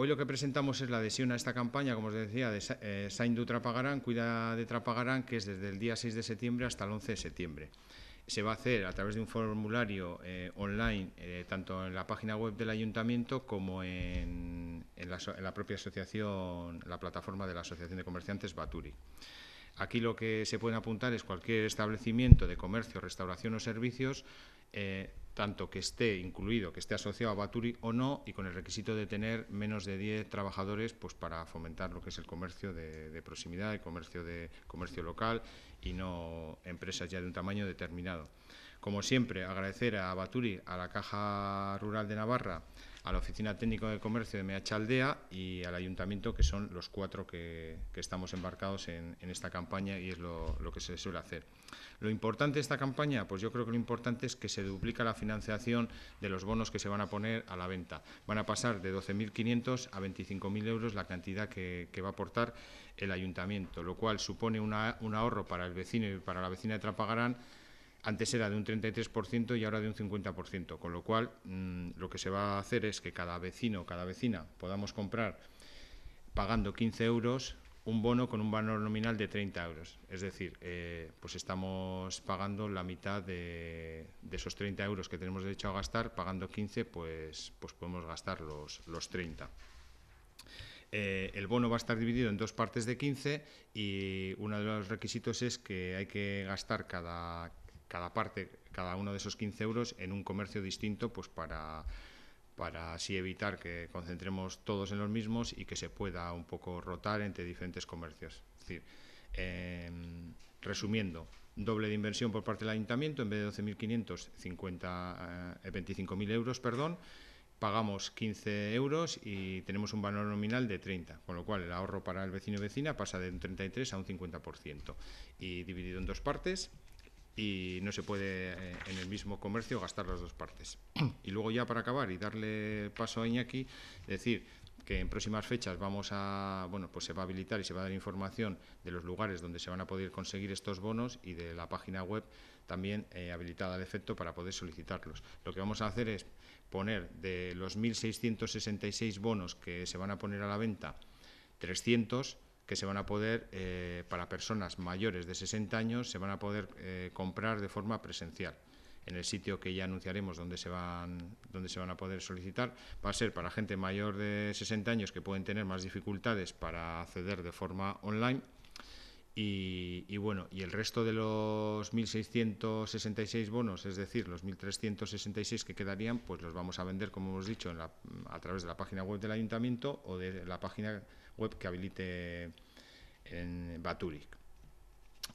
hoy lo que presentamos es la adhesión a esta campaña, como os decía, de eh, Saint Trapagarán, Cuida de Trapagarán, que es desde el día 6 de septiembre hasta el 11 de septiembre. Se va a hacer a través de un formulario eh, online, eh, tanto en la página web del ayuntamiento como en, la, propia asociación, la plataforma de la Asociación de Comerciantes Baturi. Aquí lo que se pueden apuntar es cualquier establecimiento de comercio, restauración o servicios eh, tanto que esté incluido, que esté asociado a Baturi o no, y con el requisito de tener menos de 10 trabajadores pues para fomentar lo que es el comercio de, proximidad, el comercio, de, comercio local y no empresas ya de un tamaño determinado. Como siempre, agradecer a Baturi, a la Caja Rural de Navarra, a la Oficina Técnica de Comercio de Meachaldea y al Ayuntamiento, que son los cuatro que, estamos embarcados en, esta campaña y es lo, que se suele hacer. Lo importante de esta campaña, pues yo creo que lo importante es que se duplica la financiación de los bonos que se van a poner a la venta. Van a pasar de 12.500 a 25.000 euros la cantidad que, va a aportar el Ayuntamiento, lo cual supone un ahorro para el vecino y para la vecina de Trapagarán antes era de un 33% y ahora de un 50%, con lo cual mm, lo que se va a hacer es que cada vecino o cada vecina podamos comprar pagando 15 euros un bono con un valor nominal de 30 euros. Es decir, eh, pues estamos pagando la mitad de, esos 30 euros que tenemos derecho a gastar, pagando 15, pues, pues podemos gastar los, los 30. Eh, el bono va a estar dividido en dos partes de 15 y uno de los requisitos es que hay que gastar cada, cada parte, cada uno de esos 15 euros en un comercio distinto, pues para, para así evitar que concentremos todos en los mismos y que se pueda un poco rotar entre diferentes comercios. Es decir, em, resumiendo, doble de inversión por parte del ayuntamiento, en vez de 12.500, eh, 25.000 eh, euros, perdón, pagamos 15 euros y tenemos un valor nominal de 30, con lo cual el ahorro para el vecino y vecina pasa de un 33 a un 50%. Y dividido en dos partes, y no se puede eh, en el mismo comercio gastar las dos partes. Y luego ya para acabar y darle paso a Iñaki, decir que en próximas fechas vamos a, bueno, pues se va a habilitar y se va a dar información de los lugares donde se van a poder conseguir estos bonos y de la página web también eh, habilitada al efecto para poder solicitarlos. Lo que vamos a hacer es poner de los 1.666 bonos que se van a poner a la venta, 300 que se van a poder, eh, para personas mayores de 60 años, se van a poder eh, comprar de forma presencial. En el sitio que ya anunciaremos donde se, van, donde se van a poder solicitar, va a ser para gente mayor de 60 años que pueden tener más dificultades para acceder de forma online y, bueno, y el resto de los 1.666 bonos, es decir, los 1.366 que quedarían, pues los vamos a vender, como hemos dicho, a través de la página web del ayuntamiento o de la página web que habilite en Baturic.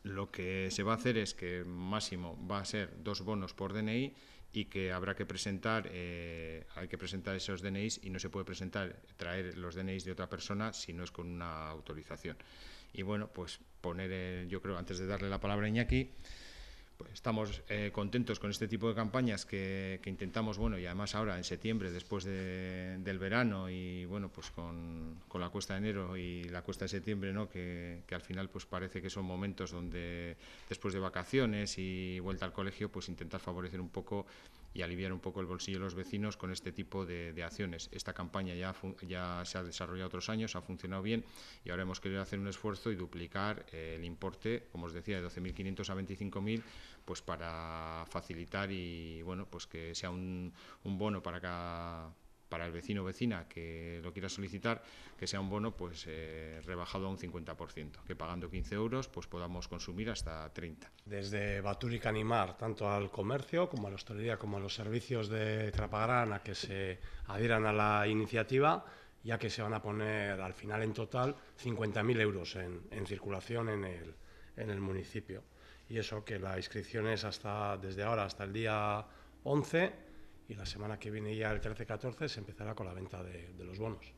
Lo que se va a hacer es que máximo va a ser dos bonos por DNI y que habrá que presentar, eh, hay que presentar esos DNIs y no se puede presentar, traer los DNIs de otra persona si no es con una autorización. Y bueno, pues poner, eh, yo creo, antes de darle la palabra a Iñaki, estamos eh, contentos con este tipo de campañas que, intentamos, bueno, y además ahora en septiembre, después del verano y bueno, pues con, la cuesta de enero y la cuesta de septiembre, ¿no? Que, que, al final pues parece que son momentos donde después de vacaciones y vuelta al colegio, pues intentar favorecer un poco y aliviar un poco el bolsillo de los vecinos con este tipo de, acciones. Esta campaña ya, ya se ha desarrollado otros años, ha funcionado bien y ahora hemos querido hacer un esfuerzo y duplicar eh, el importe, como os decía, de 12.500 a 25.000, pues para facilitar y bueno, pues que sea un, un bono para cada para el vecino o vecina que lo quiera solicitar, que sea un bono pues eh, rebajado a un 50%, que pagando 15 euros pues podamos consumir hasta 30. Desde Baturic animar tanto al comercio como a la hostelería como a los servicios de Trapagarán a que se adhieran a la iniciativa ya que se van a poner al final en total 50.000 euros en, circulación en el, municipio. Y eso que la inscripción es hasta, desde ahora hasta el día 11 y la semana que viene ya el 13-14 se empezará con la venta de, de los bonos.